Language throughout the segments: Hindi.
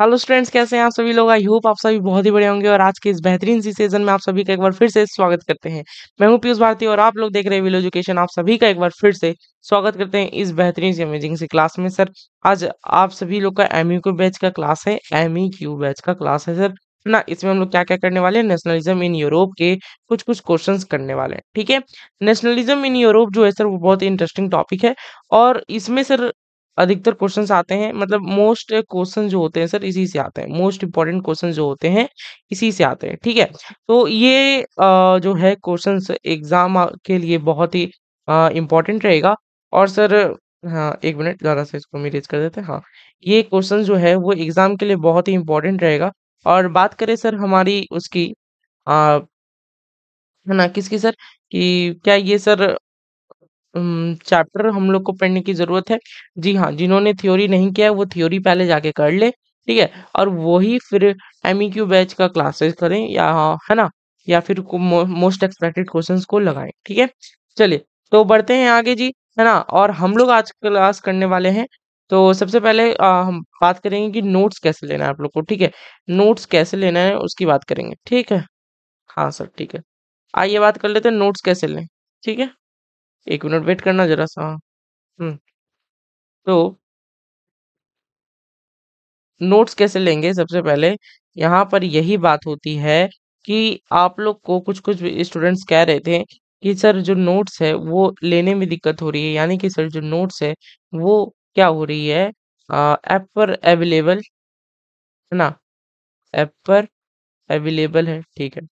हेलो स्टूडेंट्स कैसे हैं आप सभी लोग आई होप आप सभी बहुत ही बड़े होंगे और आज के इस बेहतरीन सी सीजन में आप सभी का एक बार फिर से स्वागत करते हैं मैं हूं पीयूष भारती और आप लोग देख रहे हैं विलो एजुकेशन आप सभी का एक बार फिर से स्वागत करते हैं इस बेहतरीन सी अमेजिंग सी क्लास में सर आज आप सभी लोग का एम बैच e का क्लास है एम बैच e का क्लास है सर ना इसमें हम लोग क्या क्या करने वाले हैं नेशनलिज्म इन यूरोप के कुछ कुछ क्वेश्चंस करने वाले हैं ठीक है नेशनलिज्म इन यूरोप जो है सर वो बहुत ही इंटरेस्टिंग टॉपिक है और इसमें सर अधिकतर क्वेश्चन आते हैं मतलब मोस्ट क्वेश्चन जो होते हैं सर इसी से आते हैं मोस्ट इंपॉर्टेंट क्वेश्चन जो होते हैं इसी से आते हैं ठीक है तो ये आ, जो है क्वेश्चन एग्जाम के लिए बहुत ही इम्पोर्टेंट रहेगा और सर हाँ एक मिनट ज़्यादा से इसको मेरेज कर देते हैं हाँ ये क्वेश्चन जो है वो एग्ज़ाम के लिए बहुत ही इम्पोर्टेंट रहेगा और बात करें सर हमारी उसकी आ, है ना किसकी सर कि क्या ये सर चैप्टर हम लोग को पढ़ने की जरूरत है जी हाँ जिन्होंने थ्योरी नहीं किया है वो थ्योरी पहले जाके कर ले ठीक है और वही फिर एम क्यू बैच का क्लासेस करें या है ना या फिर मोस्ट एक्सपेक्टेड क्वेश्चंस को लगाएं ठीक है चलिए तो बढ़ते हैं आगे जी है ना और हम लोग आज क्लास करने वाले हैं तो सबसे पहले आ, हम बात करेंगे कि नोट्स कैसे लेना है आप लोग को ठीक है नोट्स कैसे लेना है उसकी बात करेंगे ठीक है हाँ सर ठीक है आइए बात कर लेते हैं नोट्स कैसे लें ठीक है एक मिनट वेट करना ज़रा-सा। हम्म। तो नोट्स कैसे लेंगे सबसे पहले, यहाँ पर यही बात होती है कि आप लोग को कुछ-कुछ स्टूडेंट्स कह रहे थे कि सर जो नोट्स है वो लेने में दिक्कत हो रही है, यानी कि सर जो नोट्स है वो क्या हो रही है ऐप पर अवेलेबल है ना? ऐप पर अवेलेबल है, ठीक है।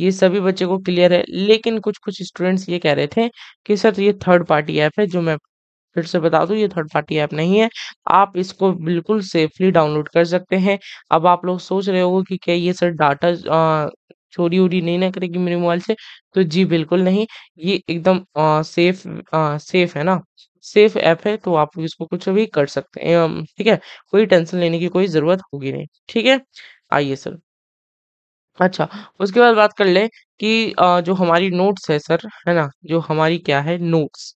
ये सभी बच्चे को क्लियर है लेकिन कुछ कुछ स्टूडेंट्स ये कह रहे थे कि सर ये थर्ड पार्टी ऐप है जो मैं फिर से बता दूं ये थर्ड पार्टी ऐप नहीं है आप इसको बिल्कुल सेफली डाउनलोड कर सकते हैं अब आप लोग सोच रहे हो कि क्या ये सर डाटा चोरी उरी नहीं ना करेगी मेरे मोबाइल से तो जी बिल्कुल नहीं ये एकदम आ, सेफ आ, सेफ है ना सेफ ऐप है तो आप इसको कुछ भी कर सकते हैं ठीक है कोई टेंशन लेने की कोई ज़रूरत होगी नहीं ठीक है आइए सर अच्छा उसके बाद बात कर ले कि जो हमारी नोट्स है सर है ना जो हमारी क्या है नोट्स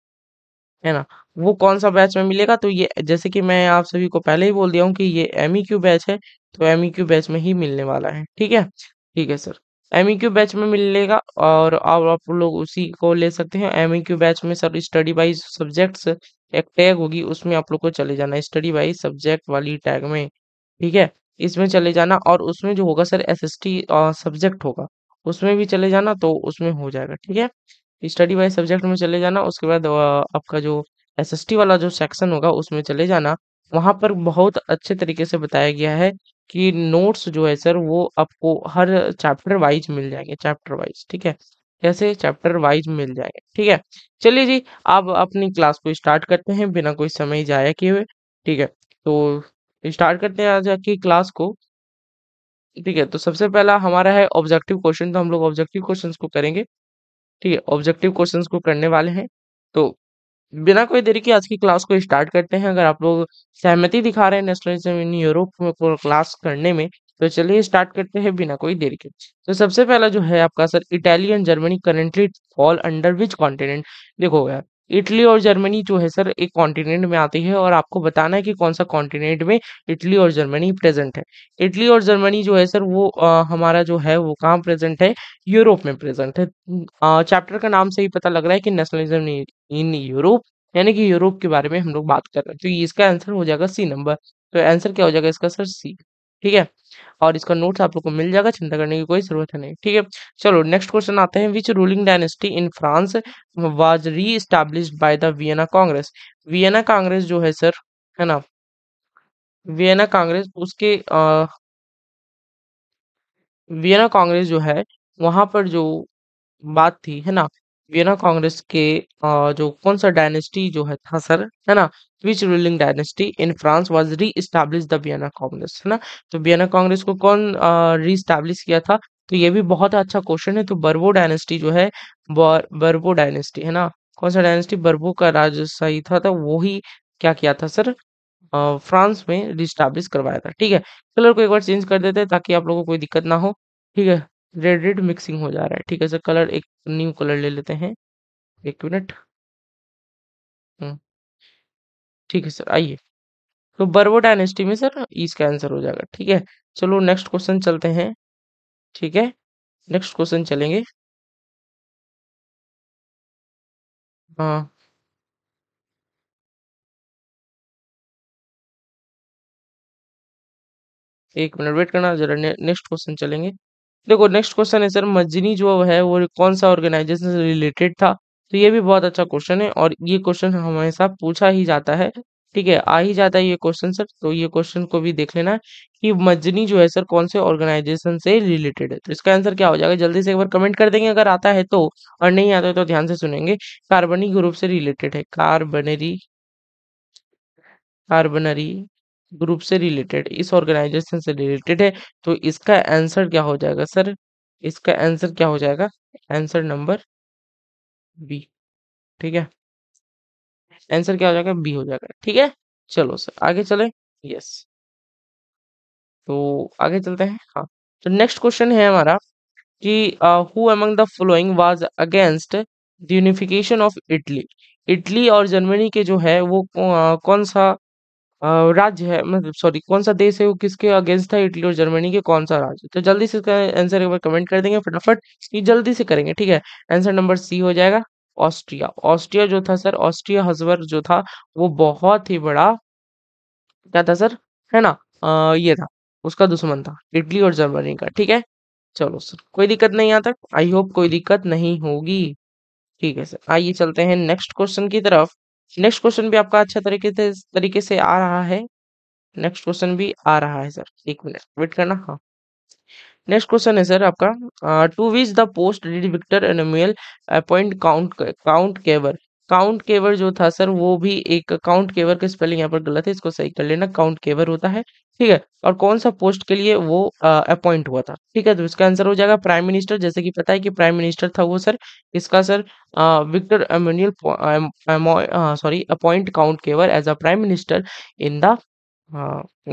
है ना वो कौन सा बैच में मिलेगा तो ये जैसे कि मैं आप सभी को पहले ही बोल दिया हूँ कि ये क्यू बैच e है तो क्यू बैच e में ही मिलने वाला है ठीक है ठीक है सर क्यू बैच e में मिलेगा और आप आप लोग उसी को ले सकते हैं क्यू बैच में सर स्टडी वाइज सब्जेक्ट्स एक टैग होगी उसमें आप लोग को चले जाना है स्टडी वाइज सब्जेक्ट वाली टैग में ठीक है इसमें चले जाना और उसमें जो होगा sir S S T subject होगा उसमें भी चले जाना तो उसमें हो जाएगा ठीक है स्टडी वाइज सब्जेक्ट में चले जाना उसके बाद आपका जो एस एस टी वाला जो सेक्शन होगा उसमें चले जाना वहाँ पर बहुत अच्छे तरीके से बताया गया है कि नोट्स जो है सर वो आपको हर चैप्टर वाइज मिल जाएंगे चैप्टर वाइज ठीक है कैसे चैप्टर वाइज मिल जाएंगे ठीक है चलिए जी आप अपनी क्लास को स्टार्ट करते हैं बिना कोई समय जाया किए हुए ठीक है तो स्टार्ट करते हैं आज की क्लास को ठीक है तो सबसे पहला हमारा है ऑब्जेक्टिव क्वेश्चन तो हम लोग ऑब्जेक्टिव क्वेश्चन को करेंगे ठीक है ऑब्जेक्टिव क्वेश्चन को करने वाले हैं तो बिना कोई देरी के आज की क्लास को स्टार्ट करते हैं अगर आप लोग सहमति दिखा रहे हैं नेशनलिज्म इन यूरोप में क्लास करने में तो चलिए स्टार्ट करते हैं बिना कोई देरी के तो सबसे पहला जो है आपका sir Italian Germany currently fall under which continent देखो यार इटली और जर्मनी जो है सर एक कॉन्टिनेंट में आती है और आपको बताना है कि कौन सा कॉन्टिनेंट में इटली और जर्मनी प्रेजेंट है इटली और जर्मनी जो है सर वो आ, हमारा जो है वो कहाँ प्रेजेंट है यूरोप में प्रेजेंट है चैप्टर का नाम से ही पता लग रहा है कि नेशनलिज्म इन यूरोप यानी कि यूरोप के बारे में हम लोग बात कर रहे हैं तो इसका आंसर हो जाएगा सी नंबर तो आंसर क्या हो जाएगा इसका सर सी ठीक है और इसका नोट्स आप लोग को मिल जाएगा चिंता करने की कोई जरूरत है नहीं ठीक है चलो नेक्स्ट क्वेश्चन आते हैं which ruling dynasty in France was reestablish by the Vienna Congress Vienna congress जो है सर है ना वियना कांग्रेस उसके वियना कांग्रेस जो है वहां पर जो बात थी है ना वियना कांग्रेस के आ, जो कौन सा डायनेस्टी जो है था सर है ना which ruling dynasty in France was reestablish the Vienna congress है ना तो वियना कांग्रेस को कौन री किया था तो ये भी बहुत अच्छा क्वेश्चन है तो बर्बो डायनेस्टी जो है बर्बो डायनेस्टी है ना कौन सा डायनेस्टी बर्बो का राजशाही था, था तो वो ही क्या किया था सर फ्रांस में रिस्टाब्लिश करवाया था ठीक है कलर को एक बार चेंज कर देते हैं ताकि आप लोगों को कोई दिक्कत ना हो ठीक है रेड रेड मिक्सिंग हो जा रहा है ठीक है सर कलर एक न्यू कलर ले लेते हैं एक मिनट हम्म। ठीक है सर आइए तो बर्वो डायनेस्टी में सर इसका आंसर हो जाएगा ठीक है चलो नेक्स्ट क्वेश्चन चलते हैं ठीक है नेक्स्ट क्वेश्चन चलेंगे हाँ एक मिनट वेट करना जरा ने, नेक्स्ट क्वेश्चन चलेंगे देखो नेक्स्ट क्वेश्चन है सर मजनी जो है वो कौन सा ऑर्गेनाइजेशन से रिलेटेड था तो ये भी बहुत अच्छा क्वेश्चन है और ये क्वेश्चन हमेशा पूछा ही जाता है ठीक है आ ही जाता है ये क्वेश्चन सर तो ये क्वेश्चन को भी देख लेना कि मजनी जो है सर कौन से ऑर्गेनाइजेशन से रिलेटेड है तो इसका आंसर क्या हो जाएगा जल्दी से एक बार कमेंट कर देंगे अगर आता है तो और नहीं आता है तो ध्यान से सुनेंगे कार्बनी ग्रुप से रिलेटेड है कार्बनरी कार्बनरी ग्रुप से रिलेटेड इस ऑर्गेनाइजेशन से रिलेटेड है तो इसका आंसर क्या हो जाएगा सर इसका आंसर क्या हो जाएगा आंसर नंबर बी ठीक है आंसर क्या हो जाएगा बी हो जाएगा ठीक है चलो सर आगे चले यस तो आगे चलते हैं हाँ तो नेक्स्ट क्वेश्चन है हमारा कि who among the following was against the unification of Italy Italy और जर्मनी के जो है वो कौन सा राज्य है मतलब सॉरी कौन सा देश है वो किसके अगेंस्ट था इटली और जर्मनी के कौन सा राज्य तो जल्दी से इसका आंसर एक बार कमेंट कर देंगे फटाफट ये जल्दी से करेंगे ठीक है आंसर नंबर सी हो जाएगा ऑस्ट्रिया ऑस्ट्रिया जो था सर ऑस्ट्रिया हजबर जो था वो बहुत ही बड़ा क्या था सर है ना आ, ये था उसका दुश्मन था इटली और जर्मनी का ठीक है चलो सर कोई दिक्कत नहीं यहाँ तक आई होप कोई दिक्कत नहीं होगी ठीक है सर आइए चलते हैं नेक्स्ट क्वेश्चन की तरफ नेक्स्ट क्वेश्चन भी आपका अच्छा तरीके से तरीके से आ रहा है नेक्स्ट क्वेश्चन भी आ रहा है सर एक मिनट वेट करना हाँ नेक्स्ट क्वेश्चन है सर आपका to which the post did Victor Emmanuel appoint count count Cavour count Cavour जो था सर वो भी एक काउंट केवर की स्पेलिंग यहाँ पर गलत है इसको सही कर लेना काउंट केवर होता है ठीक है और कौन सा पोस्ट के लिए वो अपॉइंट हुआ था ठीक है तो इसका आंसर हो जाएगा प्राइम मिनिस्टर जैसे कि पता है कि प्राइम मिनिस्टर था वो सर इसका sir Victor Emmanuel sorry appoint count Cavour as a prime minister in the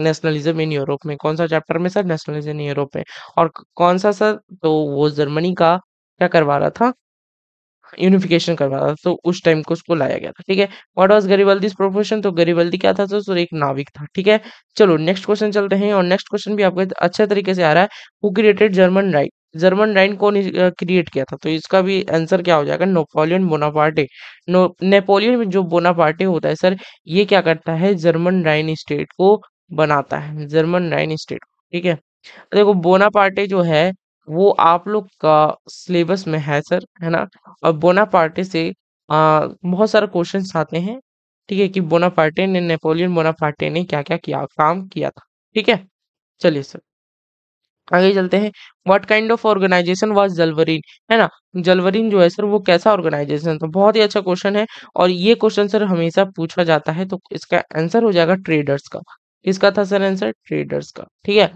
nationalism in Europe में कौन सा चैप्टर में सर नेशनलिज्म इन यूरोप में और कौन सा सर तो वो जर्मनी का क्या करवा रहा था यूनिफिकेशन करवा था तो उस टाइम को उसको लाया गया था ठीक है व्हाट वाज गरीबल्दी प्रोफेशन तो गरीबल्दी क्या था दोस्तों एक नाविक था ठीक है चलो नेक्स्ट क्वेश्चन चलते हैं और नेक्स्ट क्वेश्चन भी आपको अच्छे तरीके से आ रहा है who created German right German Rhine कौन क्रिएट किया था तो इसका भी आंसर क्या हो जाएगा नेपोलियन बोनापार्टे नो नेपोलियन जो बोनापार्टे होता है सर ये क्या करता है जर्मन राइन स्टेट को बनाता है जर्मन राइन स्टेट ठीक है देखो बोनापार्टे जो है वो आप लोग का सिलेबस में है सर है ना और बोना पार्टी से आ, बहुत सारे क्वेश्चन आते हैं ठीक है कि बोना पार्टी ने नेपोलियन पार्टी ने क्या क्या किया काम किया था ठीक है चलिए सर आगे चलते हैं what kind of organization was Zollverein है ना जलवरीन जो है सर वो कैसा ऑर्गेनाइजेशन था बहुत ही अच्छा क्वेश्चन है और ये क्वेश्चन सर हमेशा पूछा जाता है तो इसका आंसर हो जाएगा ट्रेडर्स का किसका था सर आंसर ट्रेडर्स का ठीक है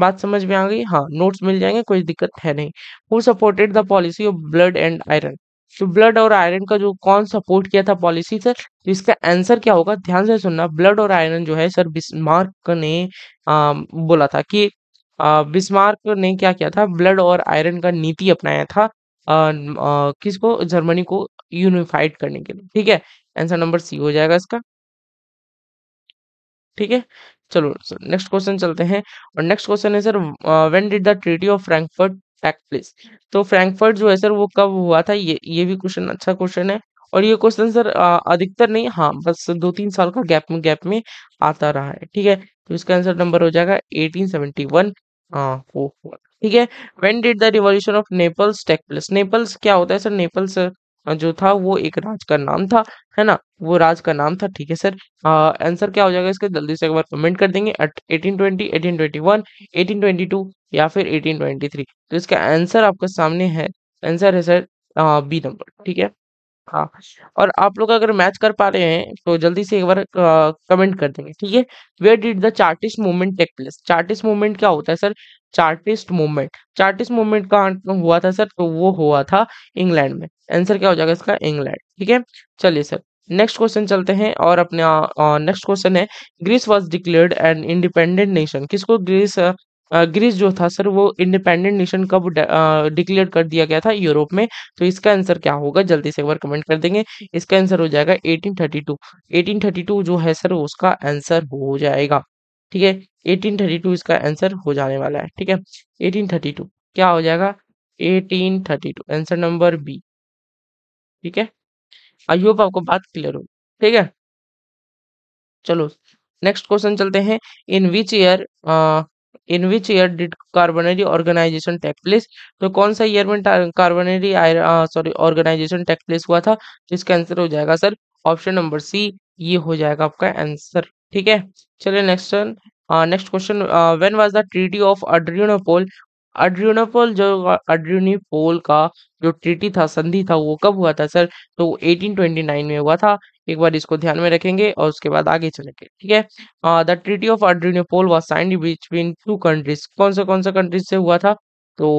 बात समझ में आ गई हाँ नोट्स मिल जाएंगे कोई दिक्कत है नहीं who supported the policy of blood and iron तो ब्लड और आयरन का जो कौन सपोर्ट किया था पॉलिसी सर तो इसका आंसर क्या होगा ध्यान से सुनना ब्लड और आयरन जो है सर बिस्मार्क ने आ, बोला था कि आ, बिस्मार्क ने क्या किया था ब्लड और आयरन का नीति अपनाया था आ, आ, किसको जर्मनी को यूनिफाइड करने के लिए ठीक है आंसर नंबर सी हो जाएगा इसका ठीक है चलो नेक्स्ट क्वेश्चन चलते हैं और नेक्स्ट क्वेश्चन है sir when did the treaty of Frankfurt take place तो फ्रैंकफर्ट जो है सर वो कब हुआ था ये ये भी क्वेश्चन अच्छा क्वेश्चन है और ये क्वेश्चन सर अधिकतर नहीं हाँ बस दो तीन साल का गैप में गैप में आता रहा है ठीक है तो इसका आंसर नंबर हो जाएगा एटीन सेवेंटी वन ठीक है when did the revolution of Naples take place Naples क्या होता है सर नेपल्स जो था वो एक राज का नाम था है ना वो राज का नाम था ठीक है सर आंसर क्या हो जाएगा इसका जल्दी से एक बार कमेंट कर देंगे eighteen twenty eighteen twenty one eighteen twenty two या फिर एटीन ट्वेंटी थ्री तो इसका आंसर आपके सामने है आंसर है सर बी नंबर ठीक है हाँ और आप लोग अगर मैच कर पा रहे हैं तो जल्दी से एक बार कमेंट कर देंगे ठीक है where did the Chartist movement take place Chartist movement क्या होता है sir Chartist movement Chartist movement का हुआ था सर तो वो हुआ था इंग्लैंड में आंसर क्या हो जाएगा इसका इंग्लैंड ठीक है चलिए सर नेक्स्ट क्वेश्चन चलते हैं और अपने नेक्स्ट क्वेश्चन है Greece was declared an independent nation किसको ग्रीस ग्रीस जो था सर वो इंडिपेंडेंट नेशन कब डिक्लेयर कर दिया गया था यूरोप में तो इसका आंसर क्या होगा जल्दी से एक बार कमेंट कर देंगे इसका आंसर हो जाएगा 1832 1832 जो है सर उसका आंसर हो जाएगा ठीक है टू इसका आंसर हो जाने वाला है ठीक है एटीन थर्टी टू क्या हो जाएगा eighteen thirty two answer number B ठीक है आई होप आपको बात क्लियर हो ठीक है चलो नेक्स्ट क्वेश्चन चलते हैं in which year in which year did Carbonari organisation take place तो कौन सा ईयर में Carbonari sorry organisation take place हुआ था तो इसका आंसर हो जाएगा सर ऑप्शन नंबर सी ये हो जाएगा आपका आंसर ठीक है चलिए next next question when was the treaty of Adrianople Adrianople जो अड्रियोनोपोल का जो ट्रीटी था संधि था वो कब हुआ था सर तो 1829 में हुआ था एक बार इसको ध्यान में रखेंगे और उसके बाद आगे चलेंगे ठीक है the treaty of Adrianople was signed between two countries कौन सा कौन सा कंट्रीज से हुआ था तो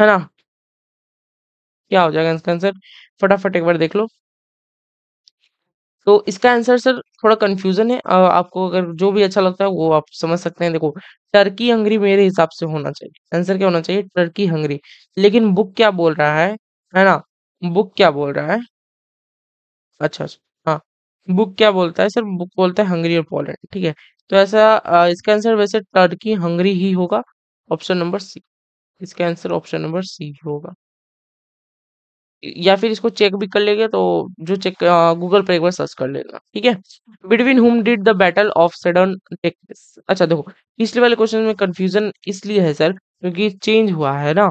है ना क्या हो जाएगा इसका आंसर फटाफट एक बार देख लो तो इसका आंसर सर थोड़ा कंफ्यूजन है आ, आपको अगर जो भी अच्छा लगता है वो आप समझ सकते हैं देखो टर्की हंगरी मेरे हिसाब से होना चाहिए आंसर क्या होना चाहिए टर्की हंगरी लेकिन बुक क्या बोल रहा है है ना बुक क्या बोल रहा है अच्छा, अच्छा। हाँ बुक क्या बोलता है सर बुक बोलता है हंगरी और पोलैंड ठीक है तो ऐसा इसका आंसर वैसे टर्की हंगरी ही होगा ऑप्शन नंबर सी इसका आंसर ऑप्शन नंबर सी होगा या फिर इसको चेक भी कर लेगा तो जो चेक गूगल पर एक बार सर्च कर लेगा ठीक है between whom did the battle of Sedan takes अच्छा देखो पिछले वाले क्वेश्चन में कंफ्यूजन इसलिए है सर क्योंकि चेंज हुआ है ना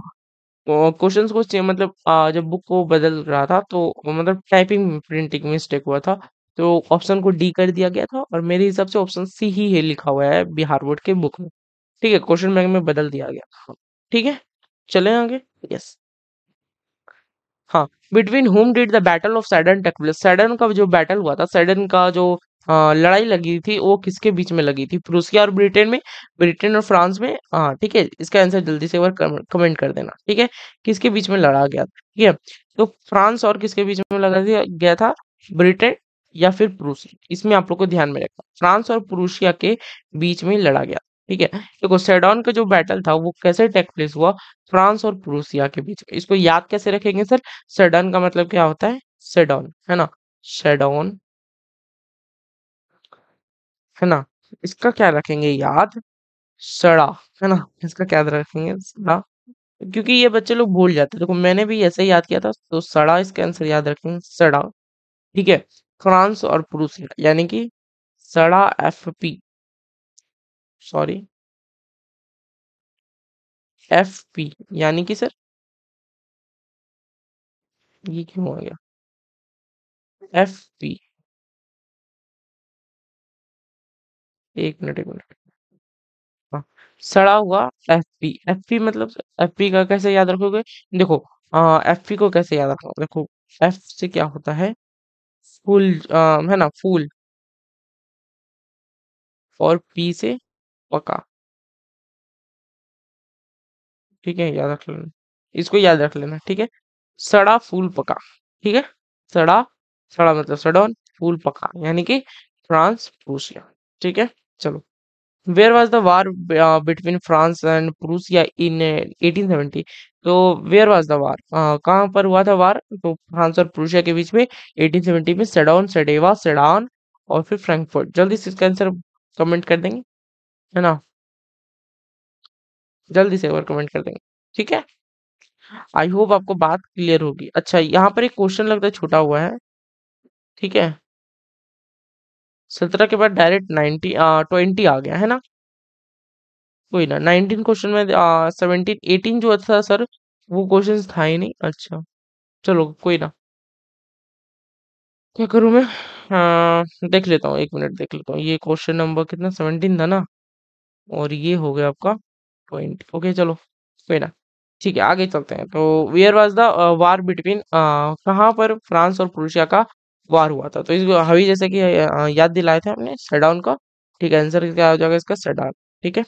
क्वेश्चंस को मतलब जब बुक को बदल रहा था तो मतलब टाइपिंग प्रिंटिंग मिस्टेक हुआ था तो ऑप्शन को डी कर दिया गया था और मेरे हिसाब से ऑप्शन सी ही है लिखा हुआ है बिहार बोर्ड के बुक में ठीक है क्वेश्चन बैंक में बदल दिया गया ठीक है चले आगे यस हाँ between whom did the battle of Sedan take place Sedan का जो बैटल हुआ था सैडन का जो आ, लड़ाई लगी थी वो किसके बीच में लगी थी प्रूसिया और ब्रिटेन में ब्रिटेन और फ्रांस में हाँ ठीक है इसका आंसर जल्दी से एक बार कमेंट कर देना ठीक है किसके बीच में लड़ा गया ठीक है तो फ्रांस और किसके बीच में लगा गया था ब्रिटेन या फिर प्रूसिया इसमें आप लोग को ध्यान में रखना फ्रांस और प्रूसिया के बीच में लड़ा गया ठीक है देखो सेडॉन का जो बैटल था वो कैसे टेक प्लेस हुआ फ्रांस और प्रूसिया के बीच इसको याद कैसे रखेंगे सर सेडॉन का मतलब क्या होता है सेडॉन है ना सेडॉन है ना इसका क्या रखेंगे याद सड़ा है ना इसका क्या रखेंगे सड़ा क्योंकि ये बच्चे लोग भूल जाते हैं देखो मैंने भी ऐसे याद किया था तो सड़ा इसका आंसर याद रखेंगे सड़ा ठीक है फ्रांस और प्रूसिया यानी कि सड़ा F P sorry F P यानी कि सर ये क्यों आ गया एफ पी एक मिनट एक मिनट हाँ, सड़ा हुआ एफ पी एफ पी मतलब एफ पी का कैसे याद रखोगे देखो एफ पी को कैसे याद रखोगे देखो एफ से क्या होता है फूल आ, है ना फूल और पी से पका ठीक है याद रख लेना इसको याद रख लेना ठीक है सड़ा फूल पका ठीक है सड़ा सड़ा मतलब सड़ा फूल पका यानी कि फ्रांस प्रूसिया ठीक है चलो where was the war between France and Prussia in 1870 तो वेयर वॉज द वार कहाँ पर हुआ था वार तो फ्रांस और प्रूसिया के बीच में 1870 में सडोन सडेवा सडान और फिर फ्रैंकफर्ट जल्दी से इसका आंसर कमेंट कर देंगे है ना जल्दी से और कमेंट कर देंगे ठीक है आई होप आपको बात क्लियर होगी अच्छा यहाँ पर एक क्वेश्चन लगता है छोटा हुआ है ठीक है सत्रह के बाद डायरेक्ट नाइनटी ट्वेंटी आ गया है ना कोई ना नाइनटीन क्वेश्चन में सेवनटीन एटीन जो था सर वो क्वेश्चन था ही नहीं अच्छा चलो कोई ना क्या करूँ मैं आ, देख लेता हूँ एक मिनट देख लेता हूँ ये क्वेश्चन नंबर कितना सेवनटीन था ना और ये हो गया आपका पॉइंट ओके चलो ना ठीक है आगे चलते हैं तो where was the war between कहाँ पर फ्रांस और क्रोशिया का वार हुआ था तो इस हवी जैसे कि याद दिलाए थे हमने सडाउन का ठीक है आंसर क्या हो जाएगा इसका सडा ठीक है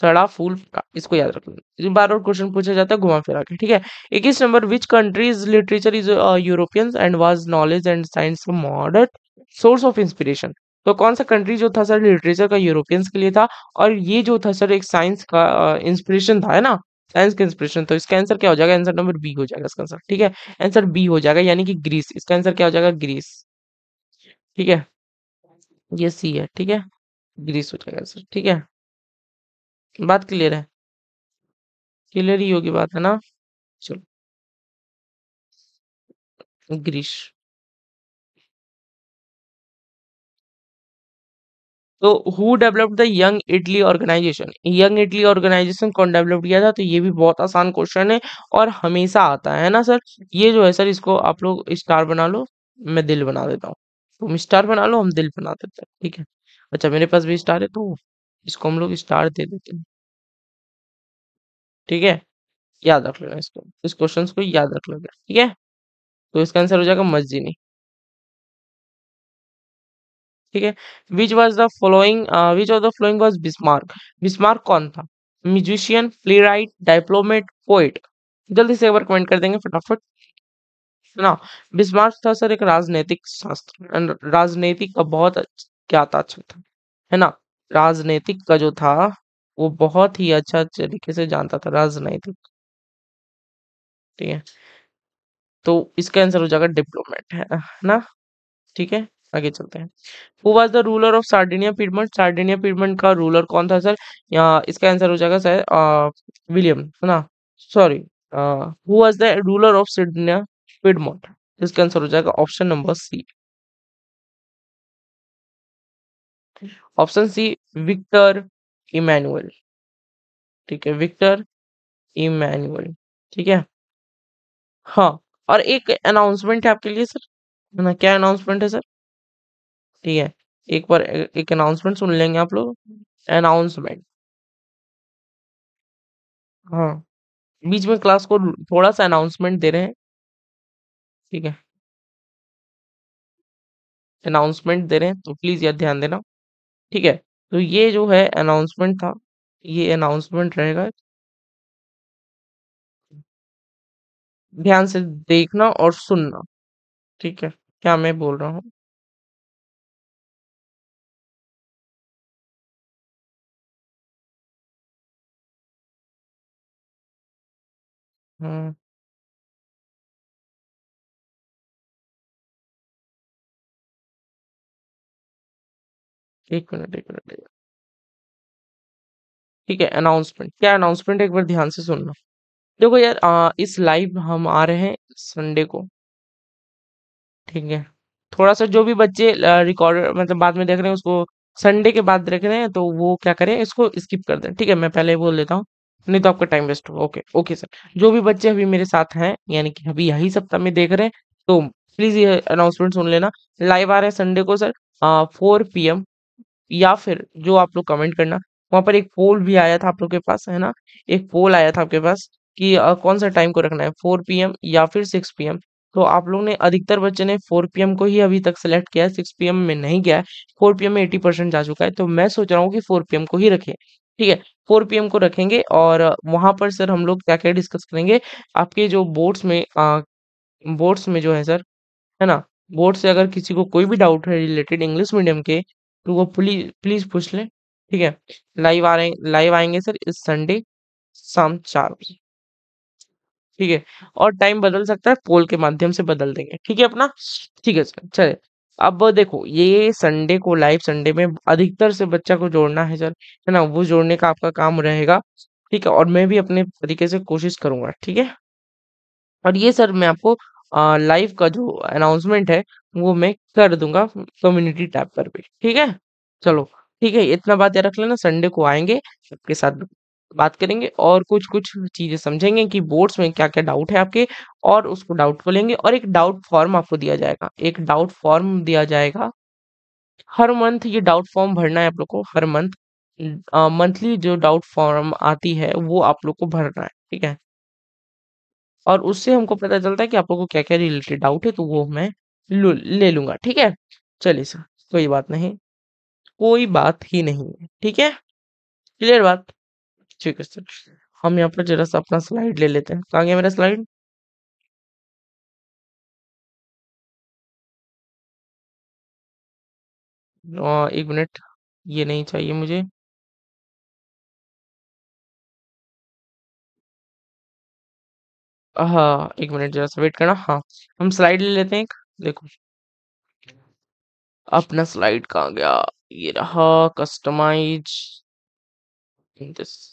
सड़ा फूल का इसको याद रख लो बार और क्वेश्चन पूछा जाता है घुमा फिरा के ठीक है इक्कीस number which countries literature is Europeans and was knowledge and science modern source of inspiration तो कौन सा कंट्री जो था सर लिटरेचर का यूरोपियंस के लिए था और ये जो था सर एक साइंस का इंस्पिरेशन था है ना साइंस का इंस्पिरेशन तो इसका आंसर क्या हो जाएगा आंसर नंबर बी हो जाएगा इसका आंसर ठीक है आंसर बी हो जाएगा यानी कि ग्रीस इसका आंसर क्या हो जाएगा ग्रीस ठीक है ये सी है ठीक है ग्रीस हो जाएगा सर ठीक है बात क्लियर है क्लियर ही होगी बात है ना चलो ग्रीस तो who developed the Young Italy organisation Young Italy organisation कौन डेवलप किया था तो ये भी बहुत आसान क्वेश्चन है और हमेशा आता है ना सर ये जो है सर इसको आप लोग स्टार बना लो मैं दिल बना देता हूँ तुम स्टार बना लो हम दिल बना देते हैं ठीक है अच्छा मेरे पास भी स्टार है तो इसको हम लोग स्टार दे देते हैं ठीक है याद रख लेना इसको इस क्वेश्चन को याद रख लेना ठीक है तो इसका आंसर हो जाएगा मस्जिनी ठीक है which was the following which of the following was Bismarck Bismarck कौन था musician playwright diplomat poet जल्दी से एक बार कमेंट कर देंगे फटाफट ना बिस्मार्क था सर एक राजनीतिक शास्त्र राजनीतिक का बहुत क्या था अच्छा था है ना राजनीतिक का जो था वो बहुत ही अच्छा तरीके से जानता था राजनीतिक ठीक है तो इसका आंसर हो जाएगा डिप्लोमेट है ना ठीक है आगे चलते हैं who was the ruler of Sardinia Piedmont Sardinia Piedmont का रूलर कौन था सर यहाँ इसका आंसर हो जाएगा सर विलियम है ना sorry who was the ruler of Sardinia Piedmont इसका आंसर हो जाएगा option number C option C Victor Emmanuel ठीक है विक्टर इमैनुअल ठीक है हाँ और एक अनाउंसमेंट है आपके लिए सर ना क्या अनाउंसमेंट है सर ठीक है एक बार एक अनाउंसमेंट सुन लेंगे आप लोग अनाउंसमेंट हाँ बीच में क्लास को थोड़ा सा अनाउंसमेंट दे रहे हैं ठीक है अनाउंसमेंट दे रहे हैं तो प्लीज़ यार ध्यान देना ठीक है तो ये जो है अनाउंसमेंट था ये अनाउंसमेंट रहेगा ध्यान से देखना और सुनना ठीक है क्या मैं बोल रहा हूँ एक मिनट, एक मिनट ठीक है, अनाउंसमेंट क्या अनाउंसमेंट एक बार ध्यान से सुनना। देखो यार आ, इस लाइव हम आ रहे हैं संडे को। ठीक है। थोड़ा-सा जो भी बच्चे रिकॉर्ड मतलब बाद में देख रहे हैं उसको संडे के बाद देख रहे हैं तो वो क्या करें इसको स्किप कर दें। ठीक है, मैं पहले बोल देता हूँ। नहीं तो आपका टाइम वेस्ट होगा ओके ओके सर जो भी बच्चे अभी मेरे साथ हैं यानी कि अभी यही सप्ताह में देख रहे हैं तो प्लीज ये अनाउंसमेंट सुन लेना लाइव आ रहे हैं संडे को सर फोर पी एम या फिर जो आप लोग कमेंट करना वहां पर एक पोल भी आया था आप लोग के पास है ना एक पोल आया था आपके पास कि आ, कौन सा टाइम को रखना है फोर पी या फिर सिक्स पी तो आप लोग ने अधिकतर बच्चे ने 4 पी को ही अभी तक सेलेक्ट किया है 6 पी में नहीं गया है 4 पी में 80 परसेंट जा चुका है तो मैं सोच रहा हूँ कि 4 पी को ही रखें ठीक है फोर पीएम को रखेंगे और वहां पर सर हम लोग क्या क्या डिस्कस करेंगे आपके जो बोर्ड्स में बोर्ड्स में जो है सर है ना बोर्ड से अगर किसी को कोई भी डाउट है रिलेटेड इंग्लिश मीडियम के तो वो प्लीज प्लीज पूछ लें ठीक है लाइव आ रहे लाइव आएंगे सर इस संडे शाम चार बजे ठीक है और टाइम बदल सकता है पोल के माध्यम से बदल देंगे ठीक है अपना ठीक है सर चले अब देखो ये संडे को लाइव संडे में अधिकतर से बच्चा को जोड़ना है सर है ना वो जोड़ने का आपका काम रहेगा ठीक है और मैं भी अपने तरीके से कोशिश करूंगा ठीक है और ये सर मैं आपको लाइव का जो अनाउंसमेंट है वो मैं कर दूंगा कम्युनिटी टैब पर भी ठीक है चलो ठीक है इतना बात याद रख लेना संडे को आएंगे सबके साथ बात करेंगे और कुछ कुछ चीज़ें समझेंगे कि बोर्ड्स में क्या क्या डाउट है आपके और उसको डाउट खोलेंगे और एक डाउट फॉर्म आपको दिया जाएगा एक डाउट फॉर्म दिया जाएगा हर मंथ ये डाउट फॉर्म भरना है आप लोग को हर मंथ मंथली जो डाउट फॉर्म आती है वो आप लोग को भरना है ठीक है और उससे हमको पता चलता है कि आप लोग को क्या क्या रिलेटेड डाउट है तो वो मैं ले लूंगा ठीक है चलिए सर कोई बात नहीं कोई बात ही नहीं है ठीक है क्लियर बात ठीक है सर हम यहाँ पर जरा सा अपना स्लाइड ले लेते हैं कहाँ गया मेरा स्लाइड हाँ, एक मिनट ये नहीं चाहिए मुझे हाँ एक मिनट जरा सा वेट करना हाँ हम स्लाइड ले लेते हैं देखो अपना स्लाइड कहाँ गया ये रहा कस्टमाइज दिस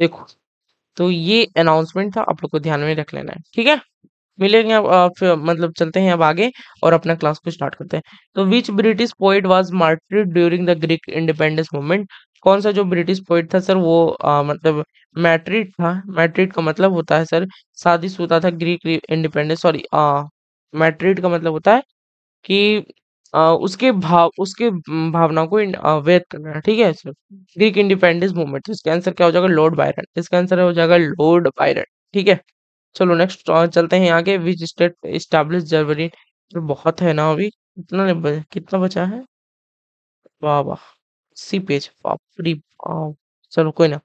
देखो तो ये अनाउंसमेंट था आप लोग को ध्यान में रख लेना है ठीक है मिलेंगे अब मतलब चलते हैं अब आगे और अपना क्लास को स्टार्ट करते हैं तो which British poet was martyred during the Greek independence movement कौन सा जो ब्रिटिश पोइट था सर वो आ, मतलब मैट्रिड था मैट्रिड का मतलब होता है सर शादी सूता था ग्रीक इंडिपेंडेंस सॉरी मैट्रिड का मतलब होता है कि अ, उसके भाव उसके उम, भावनाओं को व्यक्त करना ठीक है? सर ग्रीक इंडिपेंडेंस मूवमेंट तो इसका आंसर क्या हो जाएगा लॉर्ड बायरन, इसका आंसर हो जाएगा लॉर्ड बायरन, ठीक है? चलो नेक्स्ट चलते हैं आगे विच स्टेट स्टैब्लिश जर्मनी बहुत है ना अभी, कितना कितना बचा है? वाह, वाह! सी पेज बाप चलो कोई ना,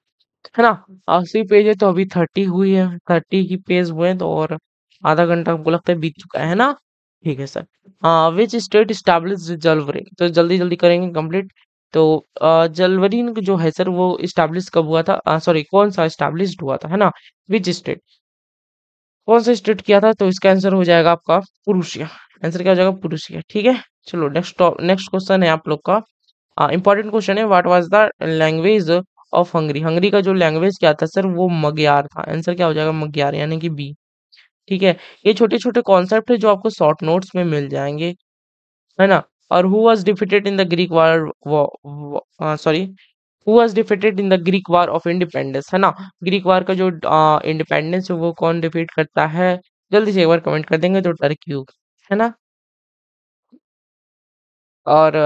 है ना? 80 पेज है तो अभी थर्टी हुई है, थर्टी ही पेज हुए हैं तो और आधा घंटा हमको लगता है बीत चुका है ना? ठीक है sir which state establish Zollverein तो जल्दी जल्दी करेंगे कंप्लीट तो जलवरी जो है सर वो स्टैब्लिश कब हुआ था सॉरी कौन सा स्टैब्लिश हुआ था है ना विच स्टेट कौन सा स्टेट किया था तो इसका आंसर हो जाएगा आपका पुरुषिया आंसर क्या हो जाएगा पुरुषिया ठीक है चलो नेक्स्ट नेक्स्ट क्वेश्चन है आप लोग का इंपॉर्टेंट क्वेश्चन है what was the language of Hungary Hungary का जो लैंग्वेज क्या था सर वो मग्यार था आंसर क्या हो जाएगा मग्यार यानी कि बी ठीक है ये छोटे छोटे कॉन्सेप्ट है जो आपको शॉर्ट नोट्स में मिल जाएंगे है ना और who was defeated in the Greek war sorry who was defeated in the Greek war of independence है ना ग्रीक वार का जो इंडिपेंडेंस है वो कौन डिफीट करता है जल्दी से एक बार कमेंट कर देंगे तो टर्की है ना और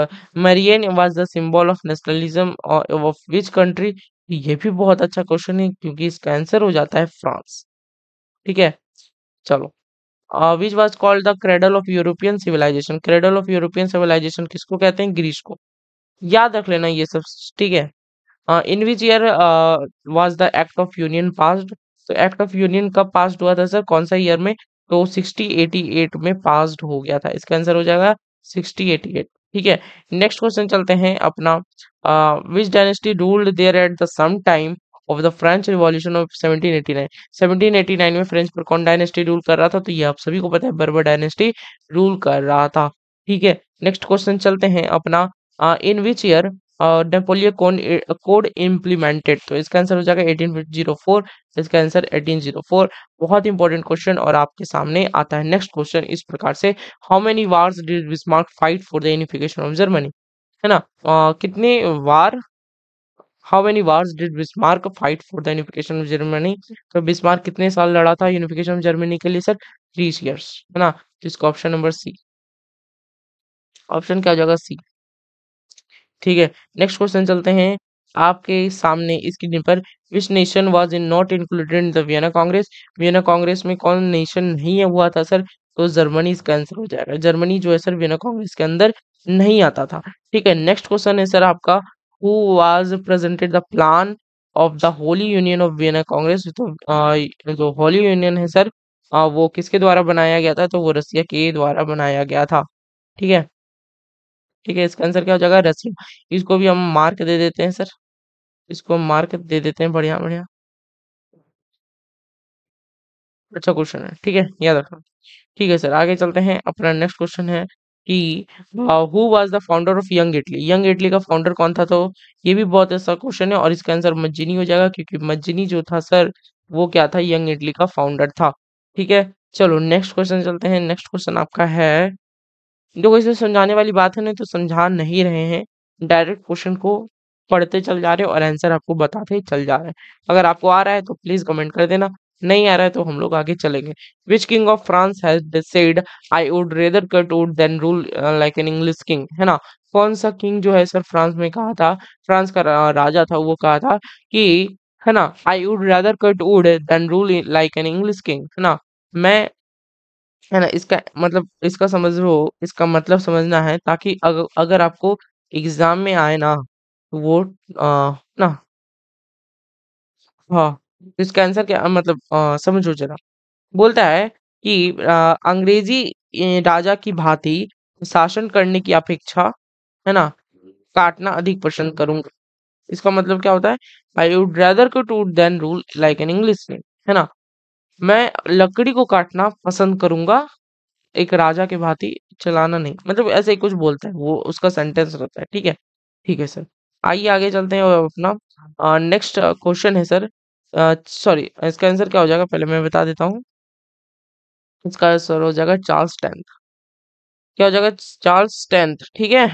Marianne was the symbol of nationalism of which country ये भी बहुत अच्छा क्वेश्चन है क्योंकि इसका आंसर हो जाता है फ्रांस ठीक है चलो which was called the cradle of European civilisation cradle of European civilisation किसको कहते हैं ग्रीस को याद रख लेना ये सब ठीक है in which year was the Act of Union passed तो एक्ट ऑफ यूनियन कब पास हुआ था सर कौन सा ईयर में तो सिक्सटी एटी एट में पास हो गया था इसका आंसर हो जाएगा सिक्सटी एटी एट ठीक है नेक्स्ट क्वेश्चन चलते हैं अपना which dynasty ruled there at the same time of the French revolution of 1789 1789 में फ्रेंच पर कौन डायनेस्टी रूल कर रहा था तो ये आप सभी को पता है बर्बर डायनेस्टी रूल कर रहा था ठीक है नेक्स्ट क्वेश्चन चलते हैं अपना इन विच ईयर नेपोलियन कौन कोड इम्प्लीमेंटेड तो इसका आंसर हो जाएगा 1804 इसका आंसर 1804 बहुत इंपॉर्टेंट क्वेश्चन और आपके सामने आता है नेक्स्ट क्वेश्चन इस प्रकार से how many wars did Bismarck fight for the unification of Germany है ना आ, कितने वार how many wars did Bismarck fight for the unification of Germany तो बिस्मार्क कितने साल लड़ा था यूनिफिकेशन ऑफ जर्मनी के लिए सर थ्री ईयर्स है ना जिसका ऑप्शन नंबर सी ऑप्शन क्या हो जाएगा सी ठीक है नेक्स्ट क्वेश्चन चलते हैं आपके सामने स्क्रीन पर which nation was in not included in the Vienna Congress Vienna Congress में कौन नेशन नहीं हुआ था सर तो जर्मनी इसका आंसर हो जाएगा जर्मनी जो है सर वियना कांग्रेस के अंदर नहीं आता था ठीक है नेक्स्ट क्वेश्चन है सर आपका who was presented the plan of the Holy Union of Vienna Congress तो जो होली यूनियन है सर uh, वो किसके द्वारा बनाया गया था तो वो रसिया के द्वारा बनाया गया था ठीक है ठीक है इसका आंसर क्या हो जाएगा रसिया इसको भी हम मार्क दे देते हैं सर इसको हम मार्क दे देते हैं बढ़िया बढ़िया अच्छा क्वेश्चन है ठीक है याद रखना ठीक है सर आगे चलते हैं अपना नेक्स्ट क्वेश्चन है कि who was the founder of Young Italy Young Italy का फाउंडर कौन था तो ये भी बहुत ऐसा क्वेश्चन है और इसका आंसर मज्जिनी हो जाएगा क्योंकि मज्जिनी जो था सर वो क्या था यंग इटली का फाउंडर था ठीक है चलो नेक्स्ट क्वेश्चन चलते हैं नेक्स्ट क्वेश्चन आपका है जो इसे समझाने वाली बात है ना तो समझा नहीं रहे हैं डायरेक्ट क्वेश्चन को पढ़ते चल जा रहे हैं और आंसर आपको बताते चल जा रहे हैं अगर आपको आ रहा है तो प्लीज कमेंट कर देना नहीं आ रहा है तो हम लोग आगे चलेंगे which king of France I है ना कौन सा किंग जो है सर फ्रांस में कहा था फ्रांस का uh, राजा था वो कहा था कि है ना I would rather cut wood than rule like an English king है ना मैं है ना इसका मतलब इसका समझ लो इसका मतलब समझना है ताकि अगर अगर आपको एग्जाम में आए ना तो वो आ, uh, ना हाँ इसका आंसर क्या मतलब समझो जरा बोलता है कि अंग्रेजी राजा की भांति शासन करने की अपेक्षा है ना काटना अधिक पसंद करूंगा इसका मतलब क्या होता है आई वुड रेदर टू टूट than rule like an English है ना मैं लकड़ी को काटना पसंद करूंगा एक राजा के भांति चलाना नहीं मतलब ऐसे ही कुछ बोलता है वो उसका सेंटेंस रहता है ठीक है ठीक है सर आइए आगे चलते हैं अपना नेक्स्ट क्वेश्चन है सर सॉरी इसका आंसर क्या हो जाएगा पहले मैं बता देता हूँ इसका आंसर हो जाएगा चार्ल्स टेंथ क्या हो जाएगा चार्ल्स टेंथ ठीक है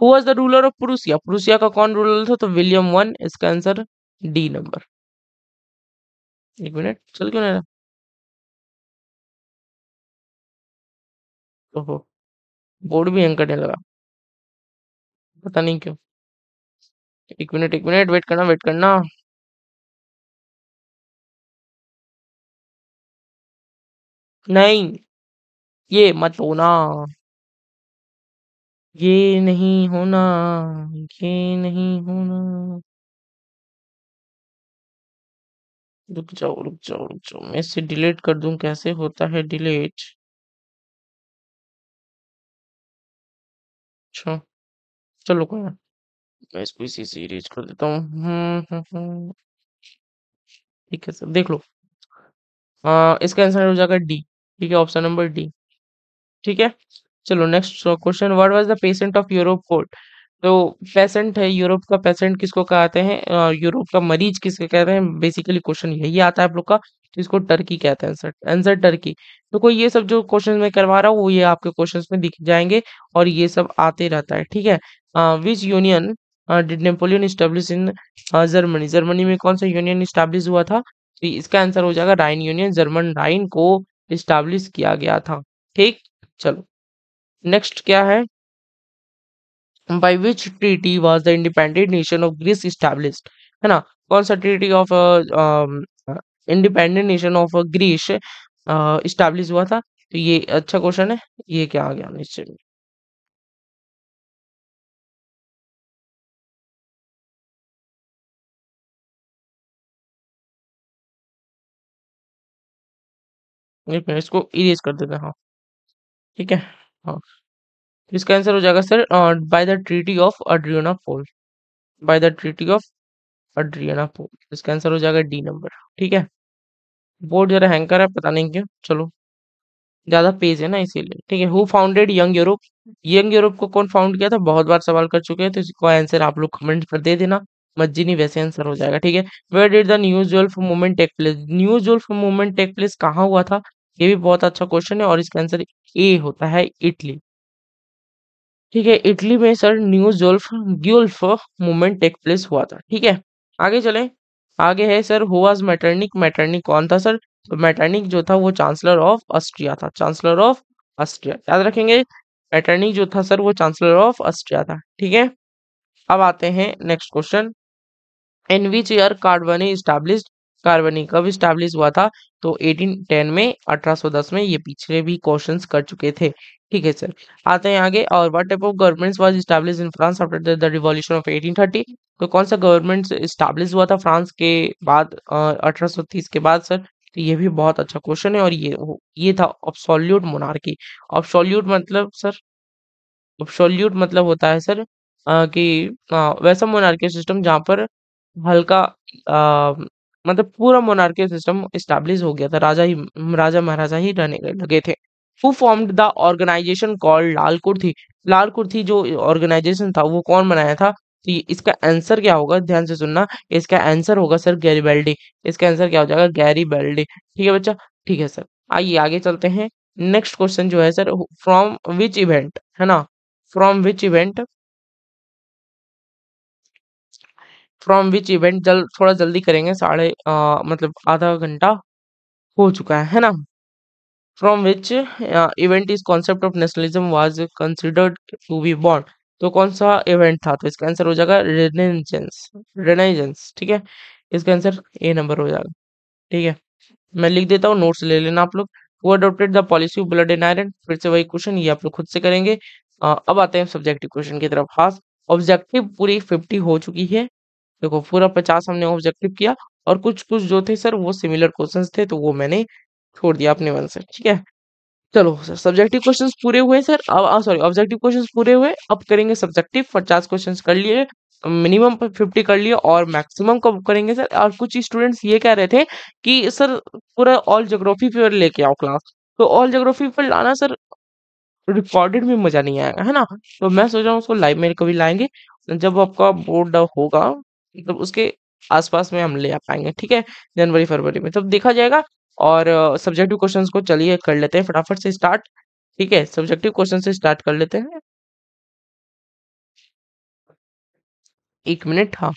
who was the ruler of Prussia Prussia का कौन रूलर था तो विलियम वन इसका आंसर डी नंबर एक मिनट चल क्यों नहीं रहा बोर्ड भी एंकरने लगा पता नहीं क्यों एक मिनट एक मिनट वेट करना वेट करना नहीं ये मत होना ये नहीं होना ये नहीं होना रुक जाओ रुक जाओ रुक जाओ मैं इसे डिलीट कर दूं कैसे होता है डिलीट अच्छा चलो कोई ना इसको तो इसी से इरेज कर देता हूँ हम्म, हम्म, हम्म। ठीक है सर देख लो आ, इसका आंसर हो जाएगा डी ठीक है ऑप्शन नंबर डी ठीक है चलो next question what was the patient of Europe court तो पेशेंट है यूरोप का पेशेंट किसको कहते हैं यूरोप का मरीज किसको कहते हैं बेसिकली क्वेश्चन यही आता है आप लोग का तो इसको टर्की कहते हैं आंसर आंसर टर्की तो कोई ये सब जो क्वेश्चन मैं करवा रहा हूँ वो ये आपके क्वेश्चन में दिख जाएंगे और ये सब आते रहता है ठीक है which union did Napoleon establish in Germany Germany में कौन सा यूनियन स्टैब्लिश हुआ था तो इसका आंसर हो जाएगा राइन यूनियन जर्मन राइन को स्टैब्लिश किया गया था ठीक चलो नेक्स्ट क्या है by which treaty was the independent nation of Greece establish है ना कौन सा treaty of independent nation of Greece establish हुआ था तो ये अच्छा क्वेश्चन है ये क्या आ गया निश्चय एक मिनट इसको इरेज कर देते हैं हाँ ठीक है हाँ इसका आंसर हो जाएगा sir by the treaty of Adrianople by the treaty of Adrianople इसका आंसर हो जाएगा डी नंबर ठीक है बोर्ड जरा हैंकर है पता नहीं क्यों चलो ज्यादा पेज है ना इसीलिए ठीक है who founded Young Europe Young Europe को कौन फाउंड किया था बहुत बार सवाल कर चुके हैं तो इसको आंसर आप लोग कमेंट पर दे देना नहीं वैसे आंसर हो जाएगा ठीक है where did the news movement take place news movement take place कहाँ हुआ था ये भी बहुत अच्छा क्वेश्चन है और इसका आंसर ए होता है इटली ठीक है इटली में sir new Guelph Guelph movement take place हुआ था ठीक है आगे चले आगे है सर हुआज मैटर्निक मैटर्निक कौन था सर तो मैटर्निक जो था वो चांसलर ऑफ ऑस्ट्रिया था चांसलर ऑफ ऑस्ट्रिया याद रखेंगे मैटर्निक जो था सर वो चांसलर ऑफ ऑस्ट्रिया था ठीक है अब आते हैं next question in which year Carbonari established Carbonari कब स्टैब्लिश हुआ था तो 1810 में 1810 में ये पिछले भी क्वेश्चन कर चुके थे ठीक है सर आते हैं आगे और what type of government was establish in France after the revolution of 1830 तो कौन सा गवर्नमेंट स्टैब्लिश हुआ था फ्रांस के बाद अठारह के बाद सर तो ये भी बहुत अच्छा क्वेश्चन है और ये ये था ऑब्सोल्यूट मोनार्की ऑब्सोल्यूट मतलब सर ऑब्सोल्यूट मतलब होता है सर आ, कि आ, वैसा मोनार्की सिस्टम जहाँ पर हल्का मतलब पूरा मोनार्की सिस्टम स्टैब्लिश हो गया था राजा ही राजा महाराजा ही रहने लगे थे who formed the organisation called Lal Kurti Lal कुर्थी जो ऑर्गेनाइजेशन था वो कौन बनाया था तो इसका आंसर क्या होगा ध्यान से सुनना इसका आंसर होगा सर गैरी बेल्डी इसका आंसर क्या हो जाएगा गैरी बेल्डी ठीक है बच्चा ठीक है सर आइए आगे चलते हैं नेक्स्ट क्वेश्चन जो है सर फ्रॉम विच इवेंट है ना from which event from which event जल थोड़ा जल्दी करेंगे साढ़े मतलब आधा घंटा हो चुका है है ना from which event is concept of nationalism was considered to be bond तो कौन सा इवेंट था तो इसका आंसर हो जाएगा रेनेजेंस रेनेजेंस ठीक है इसका आंसर ए नंबर हो जाएगा ठीक है मैं लिख देता हूँ नोट्स ले लेना आप लोग वो adopted the policy of blood and iron फिर से वही क्वेश्चन ये आप लोग खुद से करेंगे आ, अब आते हैं सब्जेक्टिव क्वेश्चन की तरफ खास हाँ, ऑब्जेक्टिव पूरी फिफ्टी हो चुकी है देखो पूरा पचास हमने ऑब्जेक्टिव किया और कुछ कुछ जो थे सर वो सिमिलर क्वेश्चंस थे तो वो मैंने छोड़ दिया अपने मन से ठीक है चलो सर सब्जेक्टिव क्वेश्चंस पूरे हुए सर अब सॉरी ऑब्जेक्टिव क्वेश्चंस पूरे हुए अब करेंगे सब्जेक्टिव पचास क्वेश्चंस कर लिए मिनिमम फिफ्टी कर लिए और मैक्सिमम कब करेंगे सर और कुछ स्टूडेंट्स ये कह रहे थे कि सर पूरा ऑल जोग्राफी पेपर लेके आओ क्लास तो ऑल जोग्राफी पर लाना सर रिकॉर्डेड में मजा नहीं आएगा है ना तो मैं सोच रहा हूँ उसको लाइव में कभी लाएंगे जब आपका बोर्ड होगा मतलब उसके आसपास में हम ले आ पाएंगे ठीक है जनवरी फरवरी में तब देखा जाएगा और सब्जेक्टिव क्वेश्चंस को चलिए कर लेते हैं फटाफट से स्टार्ट ठीक है सब्जेक्टिव क्वेश्चन से स्टार्ट कर लेते हैं एक मिनट हाँ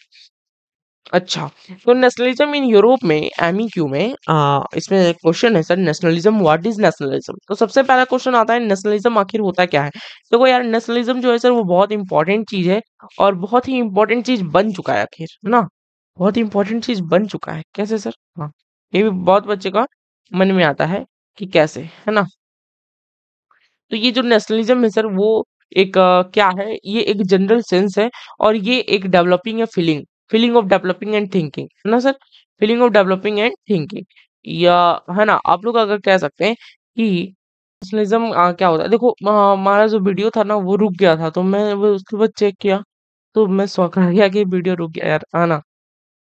अच्छा तो नेशनलिज्म इन यूरोप में एम e में आ, इसमें एक क्वेश्चन है sir nationalism what is nationalism तो सबसे पहला क्वेश्चन आता है नेशनलिज्म आखिर होता क्या है देखो तो यार नेशनलिज्म जो है सर वो बहुत इंपॉर्टेंट चीज़ है और बहुत ही इंपॉर्टेंट चीज़ बन चुका है आखिर है ना बहुत ही इंपॉर्टेंट चीज़ बन चुका है कैसे सर हाँ ये भी बहुत बच्चे का मन में आता है कि कैसे है ना तो ये जो नेशनलिज्म है सर वो एक आ, क्या है ये एक जनरल सेंस है और ये एक डेवलपिंग है feeling feeling of developing and thinking है ना sir feeling of developing and thinking या है ना आप लोग अगर कह सकते हैं कि नेशनलिज्म क्या होता है देखो हमारा जो वीडियो था ना वो रुक गया था तो मैं वो उसके बाद चेक किया तो मैं शौक रह गया कि वीडियो रुक गया यार है ना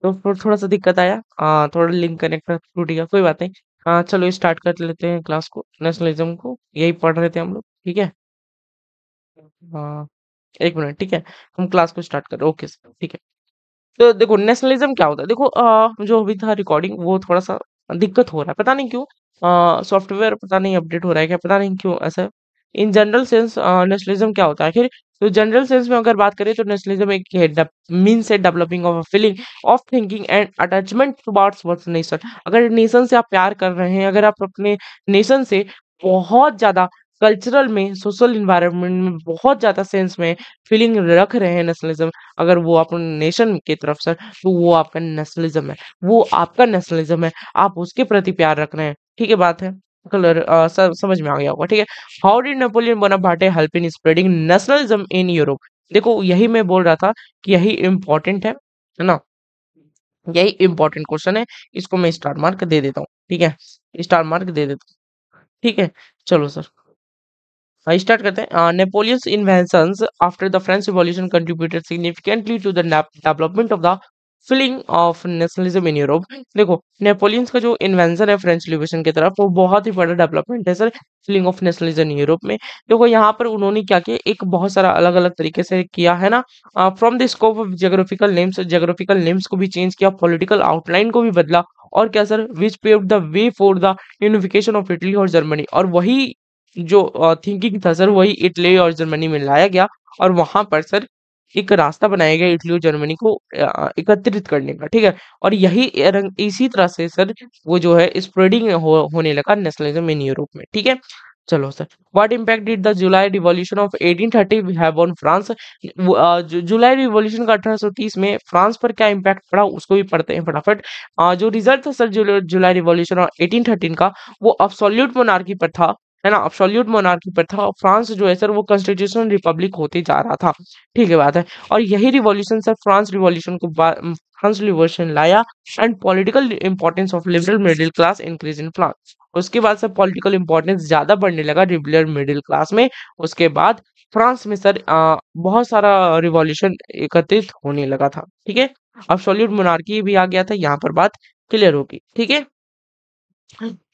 तो फिर थोड़ा सा दिक्कत आया हाँ थोड़ा लिंक कनेक्ट टूट गया कोई बात नहीं हाँ चलो स्टार्ट कर लेते हैं क्लास को नेशनलिज्म को यही पढ़ रहे थे हम लोग ठीक है हाँ एक मिनट ठीक है हम क्लास को स्टार्ट कर ओके सर ठीक है तो देखो नेशनलिज्म क्या होता है देखो आ, जो अभी था रिकॉर्डिंग वो थोड़ा सा दिक्कत हो रहा है पता नहीं क्यों सॉफ्टवेयर पता नहीं अपडेट हो रहा है क्या पता नहीं क्यों ऐसा इन जनरल सेंस नेशनलिज्म क्या होता है आखिर तो जनरल सेंस में अगर बात करें तो नेशनलिज्म एक मीन्स है developing of a feeling of thinking and attachment towards words nation अगर नेशन से आप प्यार कर रहे हैं अगर आप अपने नेशन से बहुत ज़्यादा कल्चरल में सोशल इन्वायरमेंट में बहुत ज़्यादा सेंस में फीलिंग रख रहे हैं नेशनलिज्म अगर वो अपने नेशन की तरफ से तो वो आपका नेशनलिज्म है वो आपका नेशनलिज्म है आप उसके प्रति प्यार रख रहे हैं ठीक है बात है कलर समझ में आ गया होगा ठीक है how did Napoleon Bonaparte help in spreading nationalism in Europe देखो यही मैं बोल रहा था कि यही इम्पोर्टेंट है ना यही इम्पोर्टेंट क्वेश्चन है इसको मैं स्टार मार्क दे देता हूँ ठीक है स्टार मार्क दे देता हूँ ठीक है चलो सर स्टार्ट करते हैं Napoleon's invention after the French Revolution contributed significantly to the development of the feeling of nationalism in Europe देखो नेपोलियंस का जो इन्वेंशन है फ्रेंच रिवॉल्यूशन की तरफ वो बहुत ही बड़ा डेवलपमेंट है sir feeling of nationalism in Europe में देखो यहाँ पर उन्होंने क्या किया एक बहुत सारा अलग अलग तरीके से किया है ना from the scope of geographical names geographical names को भी चेंज किया पॉलिटिकल आउटलाइन को भी बदला और क्या sir which pave the way for the unification of Italy और जर्मनी और वही जो थिंकिंग था सर वही इटली और जर्मनी में लाया गया और वहां पर सर एक रास्ता बनाया गया इटली और जर्मनी को एकत्रित करने का ठीक है और यही इसी तरह से सर वो जो है स्प्रेडिंग हो, होने लगा नेशनलिज्म इन यूरोप में ठीक है चलो sir what impact did the July revolution of 1830 have on France July revolution का 1830 में फ्रांस पर क्या इम्पैक्ट पड़ा उसको भी पढ़ते हैं फटाफट जो रिजल्ट था सर जुलाई रिवॉल्यूशन एटीन 1813 का वो अब्सोल्यूट मोनार्की पर था है ना अपसोल्यूट मोनार्की पर था और फ्रांस जो है सर वो कॉन्स्टिट्यूशनल रिपब्लिक होते जा रहा था ठीक है बात है और यही रिवॉल्यूशन सर फ्रांस रिवॉल्यूशन को फ्रांस रिवॉल्यूशन लाया and political importance of liberal middle class increase in France उसके बाद सर पॉलिटिकल इंपॉर्टेंस ज़्यादा बढ़ने लगा लिबरल मिडिल क्लास में उसके बाद फ्रांस में सर आ, बहुत सारा रिवॉल्यूशन एकत्रित होने लगा था ठीक है अब सोल्यूट मोनार्की भी आ गया था यहाँ पर बात क्लियर होगी ठीक है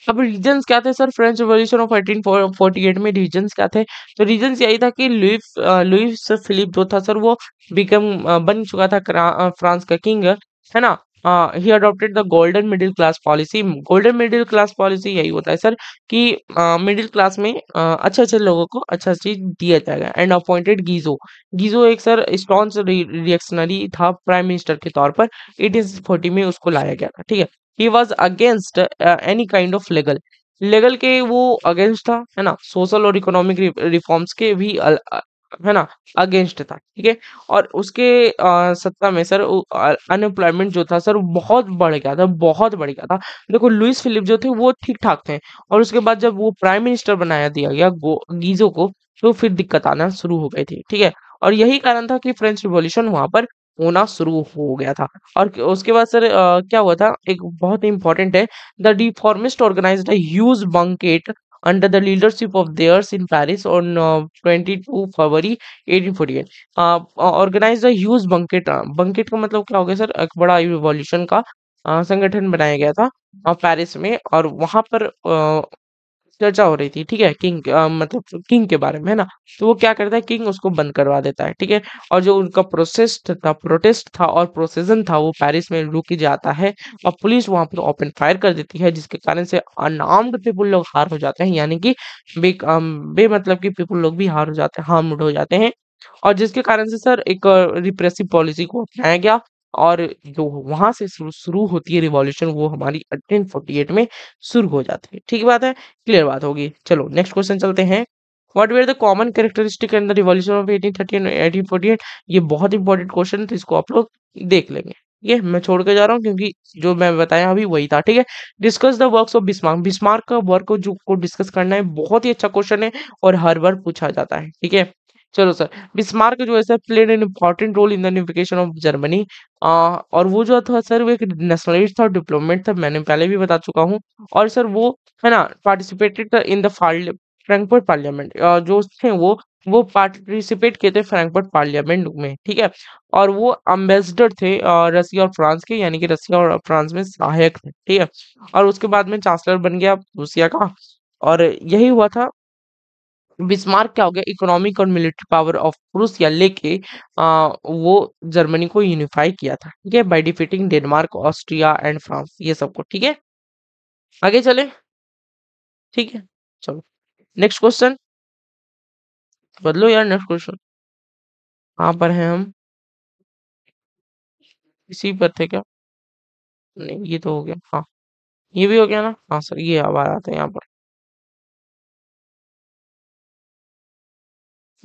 अब रीजंस क्या थे sir French revolution of eighteen forty eight में रीजंस क्या थे तो रीजंस यही था कि लुइस लुइस फिलिप जो था सर वो बिकम बन चुका था फ्रांस का किंग है ना he adopted the golden middle class policy golden middle class policy यही होता है सर कि मिडिल uh, क्लास में uh, अच्छे अच्छे लोगों को अच्छा चीज दिया जाएगा एंड अपॉइंटेड गीजो गीजो एक सर स्टॉन्स रिएक्शनरी था प्राइम मिनिस्टर के तौर पर एटीन फोर्टी में उसको लाया गया था ठीक है he was against any kind of legal legal के वो अगेंस्ट था है ना सोशल और इकोनॉमिक रिफॉर्म्स के भी अल, है ना अगेंस्ट था ठीक है और उसके सत्ता में सर अनएम्प्लॉयमेंट जो था सर बहुत बढ़ गया था बहुत बढ़ गया था देखो लुइस फिलिप जो थे वो ठीक ठाक थे और उसके बाद जब वो प्राइम मिनिस्टर बनाया दिया गया गीजो को तो फिर दिक्कत आना शुरू हो गई थी ठीक है और यही कारण था कि फ्रेंच रिवॉल्यूशन वहां पर होना शुरू हो गया था और उसके बाद सर आ, क्या हुआ था एक बहुत ही इंपॉर्टेंट है the reformists organize huge banquet under the leadership of Thiers in Paris on twenty two February eighteen forty eight organize huge banquet banquet का मतलब क्या हो गया सर एक बड़ा रिवॉल्यूशन का संगठन बनाया गया था पेरिस में और वहां पर चर्चा हो रही थी ठीक है किंग आ, मतलब किंग के बारे में है ना तो वो क्या करता है किंग उसको बंद करवा देता है ठीक है और जो उनका प्रोसेस्ट था प्रोटेस्ट था और प्रोसेजन था वो पेरिस में रुक जाता है और पुलिस वहां पर ओपन फायर कर देती है जिसके कारण से अनार्म्ड पीपुल लोग हार हो जाते हैं यानी कि बे बे मतलब की पीपुल लोग भी हार हो जाते हैं हार्मड हो जाते हैं और जिसके कारण से सर एक रिप्रेसिव पॉलिसी को अपनाया गया और जो वहां से शुरू होती है रिवॉल्यूशन वो हमारी 1848 में शुरू हो जाती है ठीक बात है क्लियर बात होगी चलो नेक्स्ट क्वेश्चन चलते हैं what were the common characteristic in the revolution of eighteen thirty eighteen forty eight ये बहुत इंपॉर्टेंट क्वेश्चन तो इसको आप लोग देख लेंगे ये मैं छोड़ के जा रहा हूँ क्योंकि जो मैं बताया अभी वही था ठीक है discuss the work of Bismarck Bismarck का वर्क जो को डिस्कस करना है बहुत ही अच्छा क्वेश्चन है और हर बार पूछा जाता है ठीक है चलो सर बिस्मार्क जो है sir played an important role in the unification of Germany और वो जो था सर वो एक नेशनलिस्ट था डिप्लोमेट था मैंने पहले भी बता चुका हूँ और सर वो है ना participated in the Frankfurt parliament जो थे वो वो पार्टिसिपेट किए थे फ्रैंकफर्ट पार्लियामेंट में ठीक है और वो अम्बेसडर थे रसिया और फ्रांस के यानी कि रसिया और फ्रांस में सहायक थे ठीक है और उसके बाद में चांसलर बन गया रूसिया का और यही हुआ था बिस्मार्क क्या हो गया इकोनॉमिक और मिलिट्री पावर ऑफ प्रूसिया लेके आ, वो जर्मनी को यूनिफाई किया था ठीक है by defeating Denmark Austria and France ये सबको ठीक है आगे चले ठीक है चलो नेक्स्ट क्वेश्चन बदलो यार नेक्स्ट क्वेश्चन कहाँ पर है हम इसी पर थे क्या नहीं ये तो हो गया हाँ ये भी हो गया ना हाँ सर ये आवाज आते हैं यहाँ पर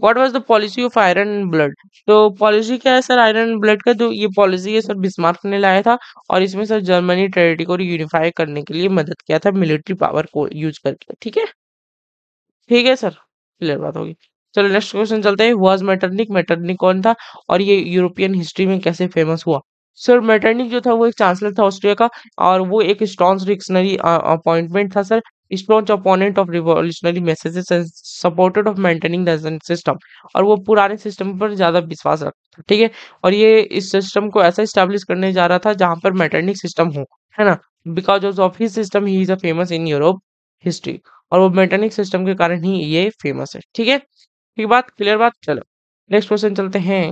what was the policy of iron and blood तो पॉलिसी क्या है सर आयरन एंड ब्लड का जो ये पॉलिसी है सर बिस्मार्क ने लाया था और इसमें सर जर्मनी टेरिटरी को यूनिफाई करने के लिए मदद किया था मिलिट्री पावर को यूज करके ठीक है ठीक है सर क्लियर बात होगी चलो नेक्स्ट क्वेश्चन चलते हैं वाज मैटरनिक मैटरनिक कौन था और ये यूरोपियन हिस्ट्री में कैसे फेमस हुआ सर मेटर्निक जो था वो एक चांसलर था ऑस्ट्रिया का और वो एक स्टॉन्स डिक्शनरी अपॉइंटमेंट था sir staunch opponent of revolutionary measures supported of maintaining the system और वो पुराने सिस्टम पर ज़्यादा विश्वास रखता था ठीक है और ये इस सिस्टम को ऐसा स्टैब्लिश करने जा रहा था जहाँ पर मेटर्निक सिस्टम हो है ना because of his system he is a famous in Europe history और वो मेटर्निक सिस्टम के कारण ही ये फेमस है ठीक है ठीक बात क्लियर बात चलो नेक्स्ट क्वेश्चन चलते हैं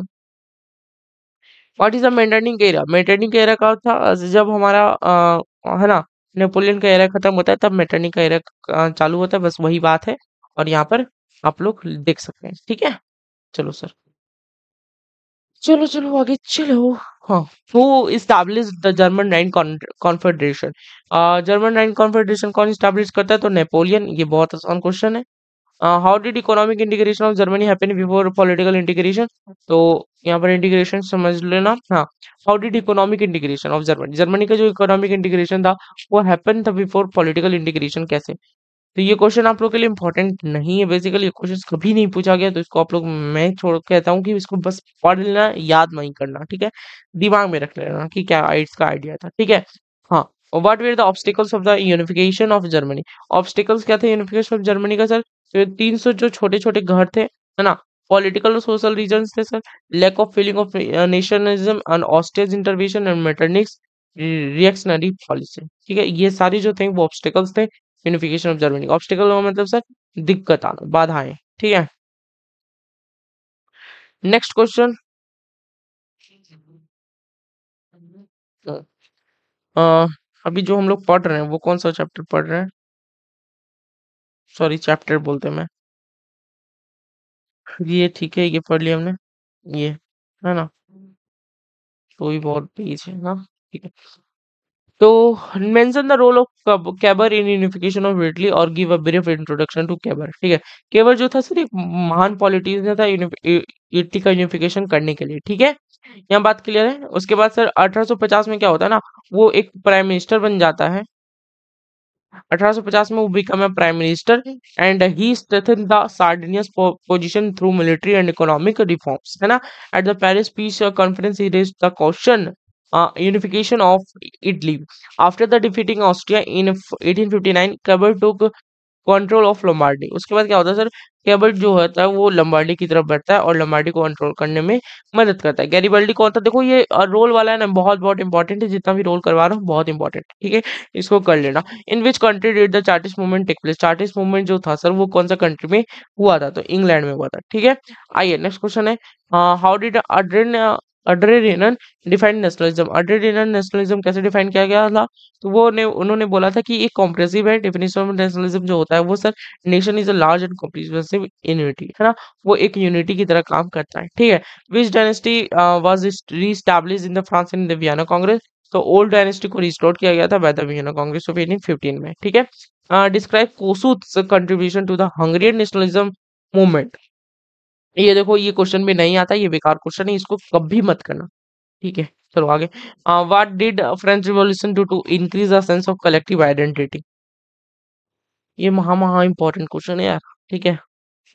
what is the Metternich era Metternich era का था जब हमारा आ, है ना नेपोलियन का एरा खत्म होता है तब मेंटेनिंग का एरा चालू होता है बस वही बात है और यहाँ पर आप लोग देख सकते हैं ठीक है चलो सर चलो चलो आगे चलो हाँ German Rhine confederation German Rhine confederation कौन स्टैब्लिश करता है तो नेपोलियन ये बहुत आसान क्वेश्चन है how did economic integration of Germany happen before political integration तो यहाँ पर इंटीग्रेशन समझ लेना हाँ how did economic integration of Germany Germany का जो इकोनॉमिक इंटीग्रेशन था वो हैपन था बिफोर पॉलिटिकल इंटीग्रेशन कैसे तो ये क्वेश्चन आप लोग के लिए इंपॉर्टेंट नहीं है बेसिकली ये क्वेश्चन कभी नहीं पूछा गया तो इसको आप लोग मैं छोड़ कहता हूँ कि इसको बस पढ़ लेना याद नहीं करना ठीक है दिमाग में रख लेना कि क्या इसका आइडिया था ठीक है what were the obstacles of the unification of Germany obstacles क्या थे यूनिफिकेशन ऑफ जर्मनी का सर तो तीन सौ जो छोटे छोटे घर थे है ना पॉलिटिकल और सोशल रीजन थे sir lack of feeling of nationalism and Austria's intervention and Metternich's reactionary policy ठीक है ये सारी जो थे वो ऑब्स्टिकल्स थे यूनिफिकेशन ऑफ जर्मनी ऑब्स्टिकल मतलब सर दिक्कत आना बाधाएं ठीक है नेक्स्ट क्वेश्चन uh, अभी जो हम लोग पढ़ रहे हैं वो कौन सा चैप्टर पढ़ रहे हैं सॉरी चैप्टर बोलते मैं ये ठीक है ये पढ़ लिया हमने ये है ना तो कोई बहुत पेज है ना ठीक है तो mention the role of Cavour in unification of Italy और give a brief introduction to Cavour ठीक है कैबर जो था सर एक महान पॉलिटिशियन था इटली का यूनिफिकेशन करने के लिए ठीक है यहाँ बात क्लियर है उसके बाद सर 1850 में क्या होता है ना वो एक प्राइम मिनिस्टर बन जाता है 1850 में वो बिकम है prime minister and he strengthen the Sardinia's position through military and economic reforms है ना at the Paris peace conference he raised the question unification of Italy after the defeating Austria in 1859 Cavour took control of Lombardy उसके बाद क्या होता है सर केबल जो होता है वो लंबाडी की तरफ बढ़ता है और लंबाडी को कंट्रोल करने में मदद करता है गैरीबल्डी कौन था देखो ये रोल वाला है ना बहुत बहुत इंपॉर्टेंट है जितना भी रोल करवा रहा हूँ बहुत इंपॉर्टेंट ठीक है इसको कर लेना in which country did the Chartist movement take place Chartist movement जो था सर वो कौन सा कंट्री में हुआ था तो इंग्लैंड में हुआ था ठीक है आइए नेक्स्ट क्वेश्चन है हाउ डिड अड्रेन Renan defined nationalism Renan nationalism कैसे डिफाइन किया गया था तो वो ने उन्होंने बोला था कि एक कॉम्प्रेसिव है डेफिनेशन ऑफ नेशनलिज्म जो होता है वो sir nation is a large and comprehensive unity है ना वो एक यूनिटी की तरह काम करता है ठीक है which dynasty was reestablish in the France in the Vienna Congress तो ओल्ड डायनेस्टी को रिस्टोर किया गया था by the Vienna congress of 1815 में ठीक है describe Kossuth contribution to the Hungarian nationalism movement ये देखो ये क्वेश्चन भी नहीं आता ये बेकार क्वेश्चन है इसको कभी मत करना ठीक है चलो आगे what did French revolution do to increase the sense of collective identity ये महा महा इंपॉर्टेंट क्वेश्चन है यार ठीक है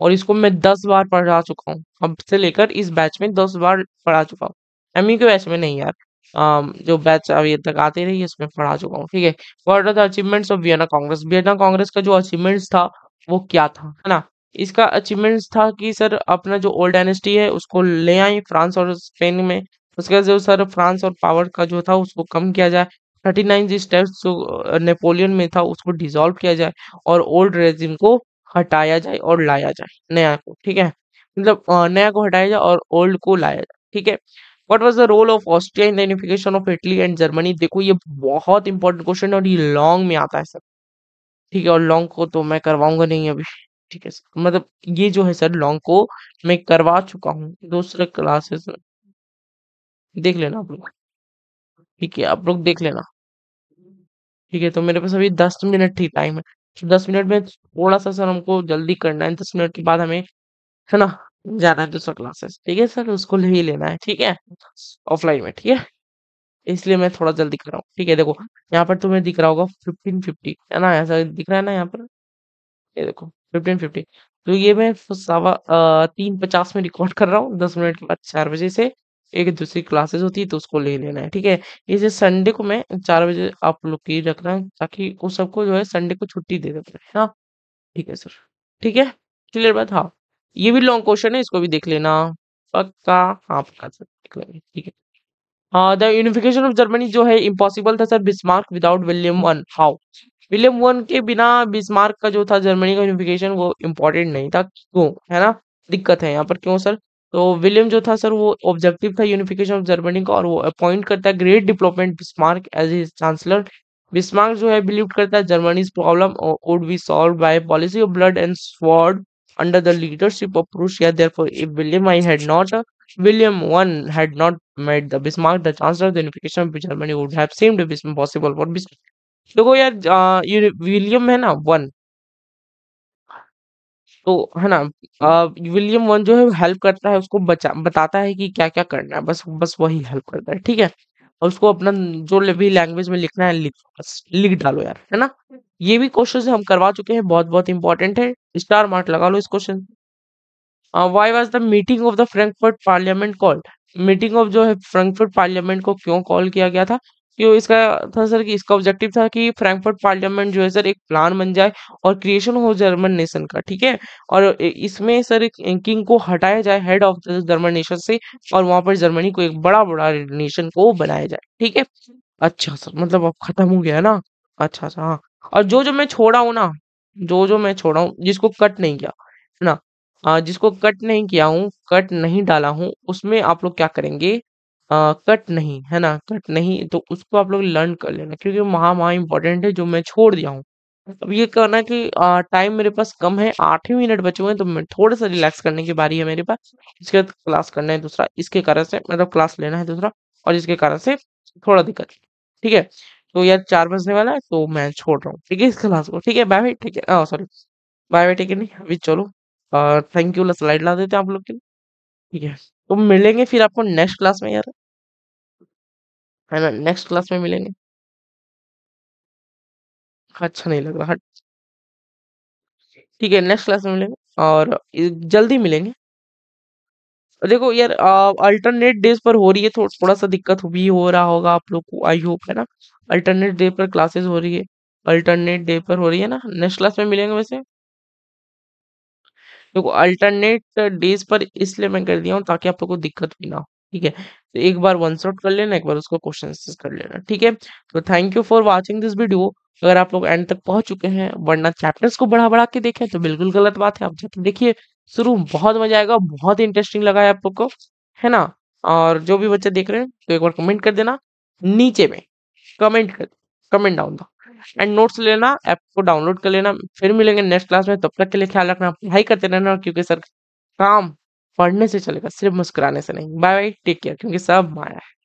और इसको मैं दस बार पढ़ा चुका हूँ अब से लेकर इस बैच में दस बार पढ़ा चुका हूँ एम के बैच में नहीं यार जो बैच अभी तक आते रही इसमें पढ़ा चुका हूँ ठीक है what are the achievements of Vienna Congress Vienna congress का जो अचीवमेंट्स था वो क्या था है ना इसका अचीवमेंट्स था कि सर अपना जो ओल्ड डायनेस्टी है उसको ले आए फ्रांस और स्पेन में उसके जो सर फ्रांस और पावर का जो था उसको कम किया जाए थर्टी नाइन जी स्टेप्स जो नेपोलियन में था उसको डिजॉल्व किया जाए और ओल्ड रेजिम को हटाया जाए और लाया जाए नया को ठीक है मतलब नया को हटाया जाए और ओल्ड को लाया जाए ठीक है what was the role of Austria in of Italy and Germany देखो ये बहुत इंपॉर्टेंट क्वेश्चन है और ये लॉन्ग में आता है सर ठीक है और लॉन्ग को तो मैं करवाऊंगा नहीं अभी ठीक है मतलब ये जो है सर लॉन्ग को मैं करवा चुका हूँ दूसरे क्लासेस में देख लेना आप लोग ठीक है आप लोग देख लेना ठीक है तो मेरे पास अभी दस मिनट ही टाइम है तो दस मिनट में थोड़ा सा सर हमको जल्दी करना है दस मिनट के बाद हमें है ना जाना है दूसरा क्लासेस ठीक है सर उसको ले ही लेना है ठीक है ऑफलाइन में ठीक है इसलिए मैं थोड़ा जल्दी कर रहा हूँ ठीक है देखो यहाँ पर तुम्हें तो दिख रहा होगा फिफ्टीन फिफ्टी है ना ऐसा दिख रहा है ना यहाँ पर ये देखो फिफ्टीन फिफ्टी तो ये मैं सवा तीन पचास में रिकॉर्ड कर रहा हूँ दस मिनट के बाद चार बजे से एक दूसरी क्लासेस होती है तो उसको ले लेना है ठीक है इसे संडे को मैं चार बजे आप लोग की रख रहा हूँ ताकि वो सबको जो है संडे को छुट्टी दे देते हैं ना ठीक है सर ठीक है क्लियर बात हाँ ये भी लॉन्ग क्वेश्चन है इसको भी देख लेना पक्का हाँ पक्का सर देख लेंगे ठीक है हाँ, द यूनिफिकेशन ऑफ जर्मनी जो है इम्पॉसिबल था sir Bismarck without William one how William one के बिना बिस्मार्क का जो था जर्मनी का यूनिफिकेशन वो इम्पोर्टेंट नहीं था क्यों है ना दिक्कत है यहाँ पर क्यों सर तो विलियम जो था सर वो ऑब्जेक्टिव था यूनिफिकेशन ऑफ जर्मनी का और वो अपॉइंट करता है great diplomat Bismarck as a chancellor Bismarck जो है बिलीव करता है Germany's problem would be solve by policy of blood and sword the leadership leadership of Prussia. Therefore, William William had not not William I had not made the Bismarck the chancellor, the unification of Germany would have seemed impossible for Bismarck देखो यार ये विलियम है ना, वन तो है ना विलियम वन जो है हेल्प करता है उसको बचा बताता है कि क्या-क्या करना है, बस बस वही हेल्प करता है, ठीक है? और उसको अपना जो भी लैंग्वेज में लिखना है लिख बस लिख डालो यार, है ना? ये भी क्वेश्चन हम करवा चुके हैं, बहुत-बहुत इंपॉर्टेंट है, स्टार मार्क लगा लो इस question why was the meeting of the Frankfurt parliament called? Meeting of जो है फ्रेंकफर्ट पार्लियामेंट को क्यों कॉल किया गया था? कि इसका था सर कि इसका ऑब्जेक्टिव था कि फ्रैंकफर्ट पार्लियामेंट जो है सर एक प्लान बन जाए और क्रिएशन हो जर्मन नेशन का ठीक है और इसमें सर किंग को हटाया जाए हेड ऑफ जर्मन नेशन से और वहां पर जर्मनी को एक बड़ा बड़ा नेशन को बनाया जाए ठीक है अच्छा सर मतलब अब खत्म हो गया ना अच्छा अच्छा हाँ और जो जो मैं छोड़ा हूँ ना जो जो मैं छोड़ा हूँ जिसको कट नहीं किया ना हाँ, जिसको कट नहीं किया हूँ कट नहीं डाला हूँ उसमें आप लोग क्या करेंगे आ, कट नहीं है ना कट नहीं तो उसको आप लोग लर्न कर लेना क्योंकि वहाँ महा इंपॉर्टेंट है जो मैं छोड़ दिया हूँ अब ये करना कि टाइम मेरे पास कम है आठ ही मिनट बचे हुए हैं तो मैं थोड़ा सा रिलैक्स करने की बारी है मेरे पास इसके बाद क्लास करना है दूसरा इसके कारण से मतलब क्लास लेना है दूसरा और इसके कारण से थोड़ा दिक्कत ठीक है तो यार चार बजने वाला है तो मैं छोड़ रहा हूँ ठीक है इस क्लास को ठीक है बाय बाय ठीक है सॉरी बाय बाय ठीक है नहीं अभी चलो थैंक यू स्लाइड ला देते हैं आप लोग के लिए ठीक है तो मिलेंगे फिर आपको नेक्स्ट क्लास में यार है ना नेक्स्ट क्लास में मिलेंगे अच्छा नहीं लग रहा हट ठीक है नेक्स्ट क्लास में मिलेंगे और जल्दी मिलेंगे देखो यार अल्टरनेट डेज पर हो रही है थो, थोड़ा सा दिक्कत भी हो रहा होगा आप लोग को आई होप है ना अल्टरनेट डे पर क्लासेस हो रही है अल्टरनेट डे पर हो रही है ना नेक्स्ट क्लास में मिलेंगे वैसे देखो अल्टरनेट डेज पर इसलिए मैं कर दिया हूँ ताकि आप लोग को दिक्कत भी ना हो ठीक है तो एक बार वन शॉट कर लेना एक बार उसको क्वेश्चन कर लेना ठीक है तो thank you for watching this video अगर आप लोग एंड तक पहुंच चुके हैं वरना चैप्टर्स को बढ़ा बढ़ा के देखें तो बिल्कुल गलत बात है आप जब देखिए शुरू बहुत मजा आएगा बहुत इंटरेस्टिंग लगा है आप लोग को है ना और जो भी बच्चे देख रहे हैं तो एक बार कमेंट कर देना नीचे में कमेंट कर कमेंट डाउन दो एंड नोट्स लेना ऐप को डाउनलोड कर लेना फिर मिलेंगे नेक्स्ट क्लास में तब तक के लिए ख्याल रखना पढ़ाई करते रहना क्योंकि सर काम पढ़ने से चलेगा सिर्फ मुस्कुराने से नहीं बाय बाय टेक केयर क्योंकि सब माया है